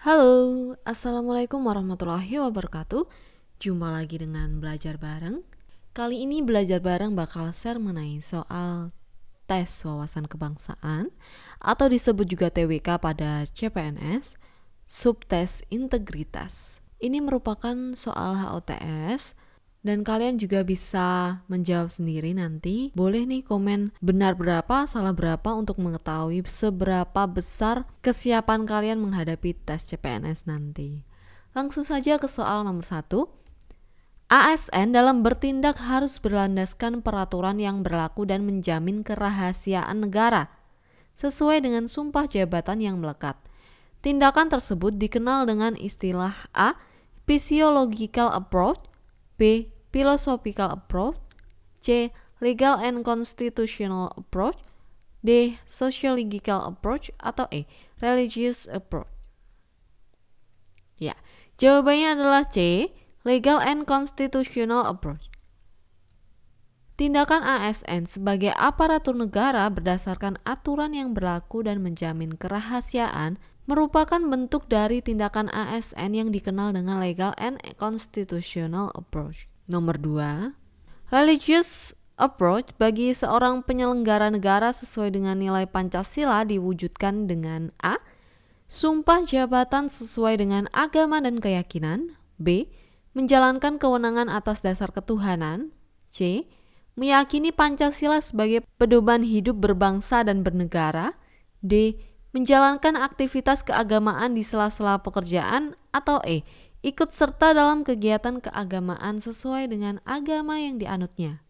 Halo, Assalamualaikum warahmatullahi wabarakatuh Jumpa lagi dengan Belajar Bareng Kali ini Belajar Bareng bakal share mengenai soal tes wawasan kebangsaan Atau disebut juga TWK pada CPNS Subtes Integritas Ini merupakan soal HOTS dan kalian juga bisa menjawab sendiri nanti. Boleh nih komen benar berapa, salah berapa untuk mengetahui seberapa besar kesiapan kalian menghadapi tes CPNS nanti. Langsung saja ke soal nomor satu. ASN dalam bertindak harus berlandaskan peraturan yang berlaku dan menjamin kerahasiaan negara sesuai dengan sumpah jabatan yang melekat. Tindakan tersebut dikenal dengan istilah A, physiological approach B. Philosophical approach C. Legal and constitutional approach D. Sociological approach atau E. Religious approach Ya, jawabannya adalah C. Legal and constitutional approach Tindakan ASN sebagai aparatur negara berdasarkan aturan yang berlaku dan menjamin kerahasiaan merupakan bentuk dari tindakan ASN yang dikenal dengan legal and constitutional approach. Nomor dua, religious approach bagi seorang penyelenggara negara sesuai dengan nilai Pancasila diwujudkan dengan A. Sumpah jabatan sesuai dengan agama dan keyakinan. B. Menjalankan kewenangan atas dasar ketuhanan. C. Meyakini Pancasila sebagai pedoman hidup berbangsa dan bernegara. D menjalankan aktivitas keagamaan di sela-sela pekerjaan atau E, ikut serta dalam kegiatan keagamaan sesuai dengan agama yang dianutnya.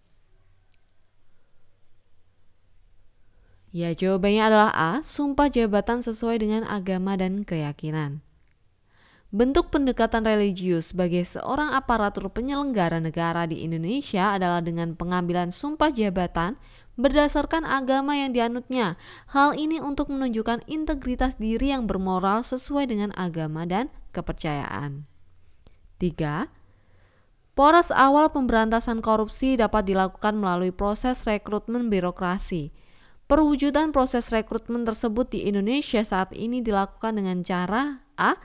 Ya, jawabannya adalah A, sumpah jabatan sesuai dengan agama dan keyakinan. Bentuk pendekatan religius sebagai seorang aparatur penyelenggara negara di Indonesia adalah dengan pengambilan sumpah jabatan berdasarkan agama yang dianutnya. Hal ini untuk menunjukkan integritas diri yang bermoral sesuai dengan agama dan kepercayaan. 3. Poros awal pemberantasan korupsi dapat dilakukan melalui proses rekrutmen birokrasi. Perwujudan proses rekrutmen tersebut di Indonesia saat ini dilakukan dengan cara A.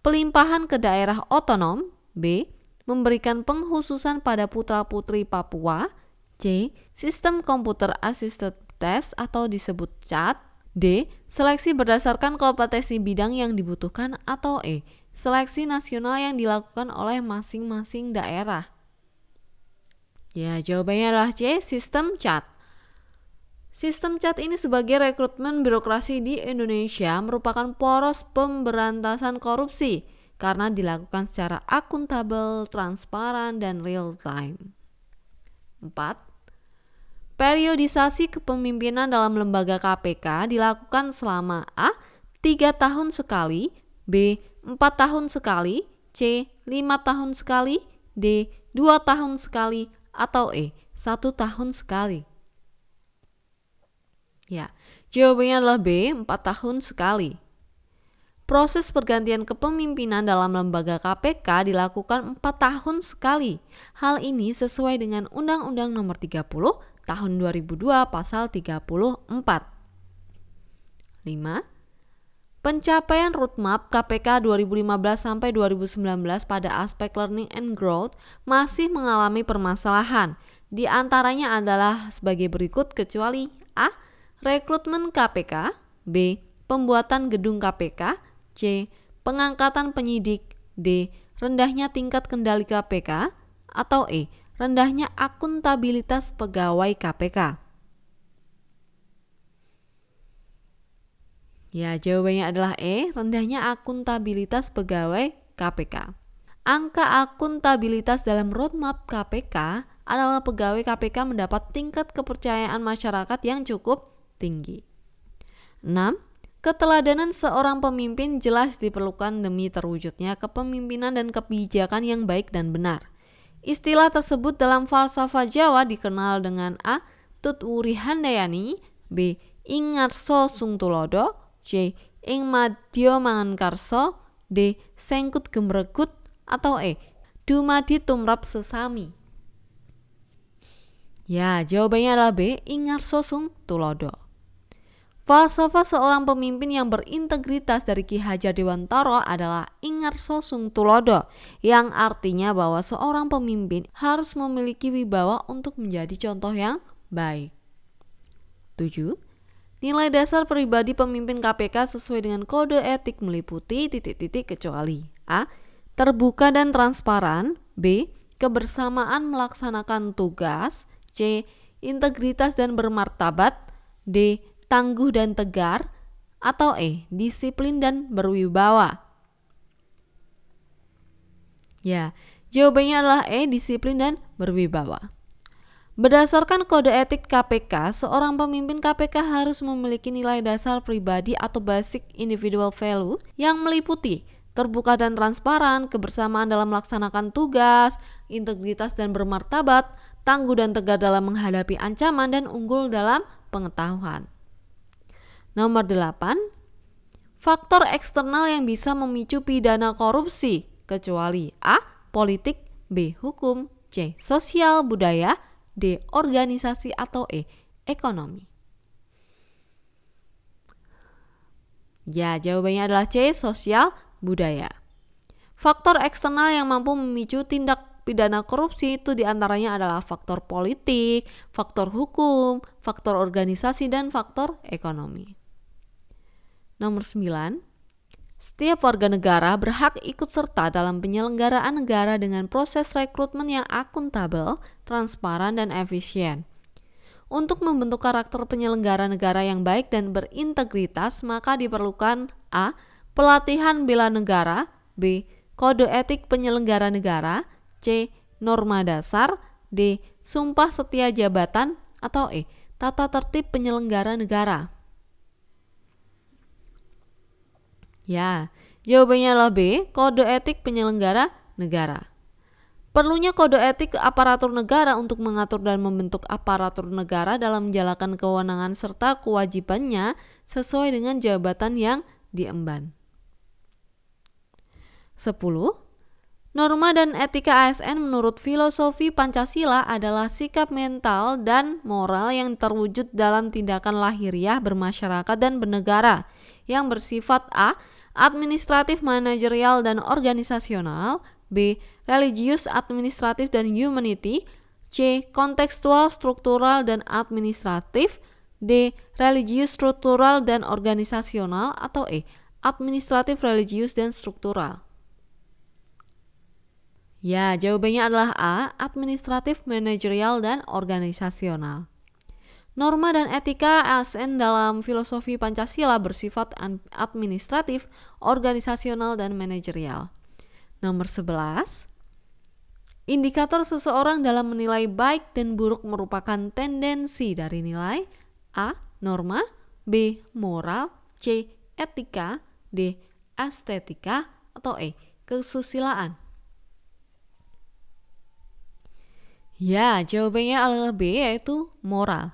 Pelimpahan ke daerah otonom B. Memberikan penghususan pada putra-putri Papua C. Sistem Komputer Assisted Test atau disebut CAT. D. Seleksi berdasarkan kompetensi bidang yang dibutuhkan atau E. Seleksi nasional yang dilakukan oleh masing-masing daerah. Ya, jawabannya adalah C. Sistem CAT. Sistem CAT ini sebagai rekrutmen birokrasi di Indonesia merupakan poros pemberantasan korupsi karena dilakukan secara akuntabel, transparan, dan real time. 4. Periodisasi kepemimpinan dalam lembaga KPK dilakukan selama A. 3 tahun sekali, B. 4 tahun sekali, C. 5 tahun sekali, D. 2 tahun sekali, atau E. 1 tahun sekali. Ya, jawabannya adalah B. 4 tahun sekali. Proses pergantian kepemimpinan dalam lembaga KPK dilakukan 4 tahun sekali. Hal ini sesuai dengan Undang-Undang Nomor 30 tahun 2002 pasal 34. 5. Pencapaian roadmap KPK 2015 sampai 2019 pada aspek learning and growth masih mengalami permasalahan. Di antaranya adalah sebagai berikut kecuali A. Rekrutmen KPK B. Pembuatan gedung KPK C. Pengangkatan penyidik D. Rendahnya tingkat kendali KPK atau E rendahnya akuntabilitas pegawai KPK. Ya, jawabannya adalah E, rendahnya akuntabilitas pegawai KPK. Angka akuntabilitas dalam roadmap KPK adalah pegawai KPK mendapat tingkat kepercayaan masyarakat yang cukup tinggi. 6. Keteladanan seorang pemimpin jelas diperlukan demi terwujudnya kepemimpinan dan kebijakan yang baik dan benar. Istilah tersebut dalam falsafah Jawa dikenal dengan A. Tut Handayani B. Sung Tulodo, C. Ing Madyo Mangankarso D. Sengkut Gemregut atau E. Dumadi Tumrap Sesami Ya, jawabannya adalah B. Sung Tulodo. Falsafah seorang pemimpin yang berintegritas dari Ki Hajar Dewantara adalah Ingar Sosung Tulodo, yang artinya bahwa seorang pemimpin harus memiliki wibawa untuk menjadi contoh yang baik. 7. Nilai dasar pribadi pemimpin KPK sesuai dengan kode etik meliputi titik-titik kecuali A. Terbuka dan transparan B. Kebersamaan melaksanakan tugas C. Integritas dan bermartabat D tangguh dan tegar, atau E. Disiplin dan berwibawa. Ya, jawabannya adalah E. Disiplin dan berwibawa. Berdasarkan kode etik KPK, seorang pemimpin KPK harus memiliki nilai dasar pribadi atau basic individual value yang meliputi terbuka dan transparan, kebersamaan dalam melaksanakan tugas, integritas dan bermartabat, tangguh dan tegar dalam menghadapi ancaman dan unggul dalam pengetahuan. Nomor 8, faktor eksternal yang bisa memicu pidana korupsi kecuali A. politik, B. hukum, C. sosial budaya, D. organisasi atau E. ekonomi. Ya, jawabannya adalah C. sosial budaya. Faktor eksternal yang mampu memicu tindak pidana korupsi itu diantaranya adalah faktor politik, faktor hukum, faktor organisasi, dan faktor ekonomi. Nomor 9. Setiap warga negara berhak ikut serta dalam penyelenggaraan negara dengan proses rekrutmen yang akuntabel, transparan, dan efisien. Untuk membentuk karakter penyelenggara negara yang baik dan berintegritas, maka diperlukan A. Pelatihan bela negara B. Kode etik penyelenggara negara C. Norma dasar D. Sumpah setia jabatan atau E. Tata tertib penyelenggara negara Ya, jawabannya adalah B, kode etik penyelenggara negara. Perlunya kode etik aparatur negara untuk mengatur dan membentuk aparatur negara dalam menjalankan kewenangan serta kewajibannya sesuai dengan jabatan yang diemban. 10. Norma dan etika ASN menurut filosofi Pancasila adalah sikap mental dan moral yang terwujud dalam tindakan lahiriah bermasyarakat dan bernegara yang bersifat A. Administratif, manajerial, dan organisasional B. Religius, administratif, dan humanity C. Kontekstual, struktural, dan administratif D. Religius, struktural, dan organisasional atau E. Administratif, religius, dan struktural Ya, jawabannya adalah A. Administratif, manajerial, dan organisasional Norma dan etika ASN dalam filosofi Pancasila bersifat administratif, organisasional, dan manajerial. Nomor 11. Indikator seseorang dalam menilai baik dan buruk merupakan tendensi dari nilai A. Norma B. Moral C. Etika D. Estetika atau E. Kesusilaan Ya, jawabannya adalah B yaitu moral.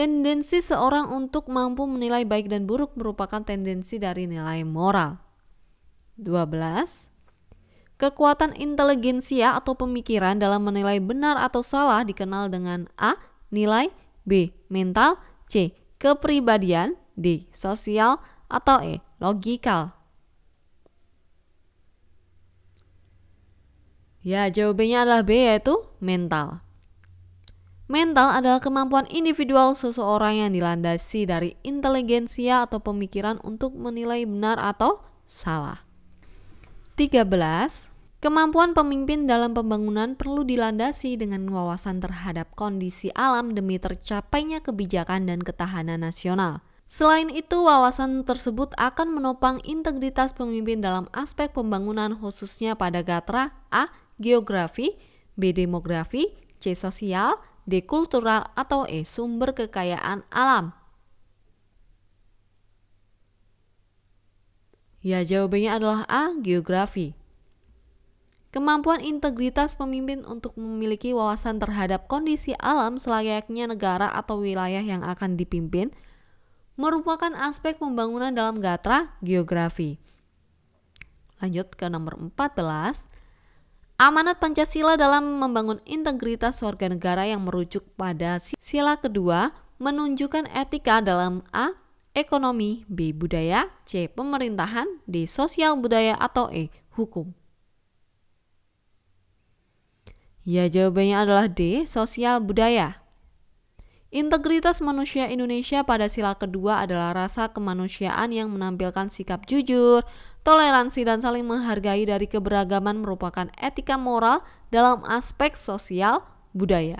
Tendensi seorang untuk mampu menilai baik dan buruk merupakan tendensi dari nilai moral. 12. Kekuatan inteligensia atau pemikiran dalam menilai benar atau salah dikenal dengan A. Nilai B. Mental C. Kepribadian D. Sosial atau E. Logikal Ya, jawabannya adalah B yaitu mental. Mental adalah kemampuan individual seseorang yang dilandasi dari inteligensia atau pemikiran untuk menilai benar atau salah. 13. Kemampuan pemimpin dalam pembangunan perlu dilandasi dengan wawasan terhadap kondisi alam demi tercapainya kebijakan dan ketahanan nasional. Selain itu, wawasan tersebut akan menopang integritas pemimpin dalam aspek pembangunan khususnya pada gatra A. Geografi B. Demografi C. Sosial dekultural Kultural atau E. Sumber kekayaan alam. Ya, jawabannya adalah A. Geografi. Kemampuan integritas pemimpin untuk memiliki wawasan terhadap kondisi alam selayaknya negara atau wilayah yang akan dipimpin merupakan aspek pembangunan dalam gatra geografi. Lanjut ke nomor 14. Amanat Pancasila dalam membangun integritas warga negara yang merujuk pada sila kedua menunjukkan etika dalam A. Ekonomi, B. Budaya, C. Pemerintahan, D. Sosial budaya atau E. Hukum. Ya, jawabannya adalah D. Sosial budaya. Integritas manusia Indonesia pada sila kedua adalah rasa kemanusiaan yang menampilkan sikap jujur, toleransi, dan saling menghargai dari keberagaman merupakan etika moral dalam aspek sosial budaya.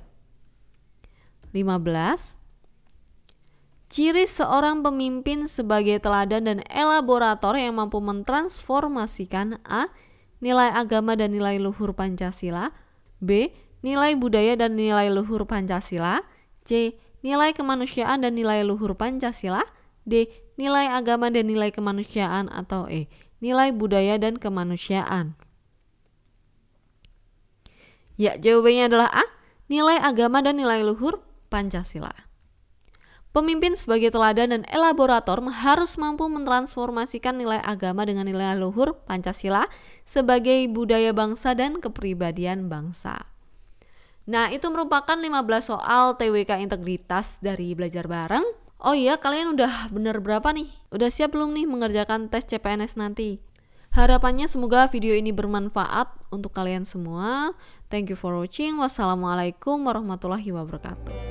15. Ciri seorang pemimpin sebagai teladan dan elaborator yang mampu mentransformasikan A. Nilai agama dan nilai luhur Pancasila B. Nilai budaya dan nilai luhur Pancasila C. Nilai kemanusiaan dan nilai luhur Pancasila. D. Nilai agama dan nilai kemanusiaan atau E. Nilai budaya dan kemanusiaan. Ya, jawabannya adalah A. Nilai agama dan nilai luhur Pancasila. Pemimpin sebagai teladan dan elaborator harus mampu mentransformasikan nilai agama dengan nilai luhur Pancasila sebagai budaya bangsa dan kepribadian bangsa. Nah, itu merupakan 15 soal TWK integritas dari belajar bareng. Oh iya, kalian udah bener berapa nih? Udah siap belum nih mengerjakan tes CPNS nanti? Harapannya semoga video ini bermanfaat untuk kalian semua. Thank you for watching. Wassalamualaikum warahmatullahi wabarakatuh.